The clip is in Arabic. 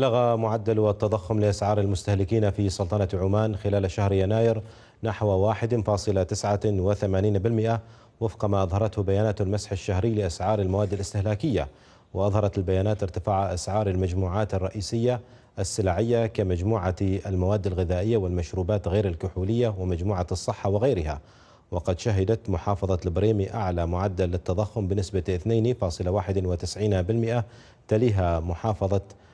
بلغ معدل التضخم لأسعار المستهلكين في سلطنة عمان خلال شهر يناير نحو 1.89% وفق ما أظهرته بيانات المسح الشهري لأسعار المواد الاستهلاكية وأظهرت البيانات ارتفاع أسعار المجموعات الرئيسية السلعية كمجموعة المواد الغذائية والمشروبات غير الكحولية ومجموعة الصحة وغيرها وقد شهدت محافظة البريمي أعلى معدل للتضخم بنسبة 2.91% تليها محافظة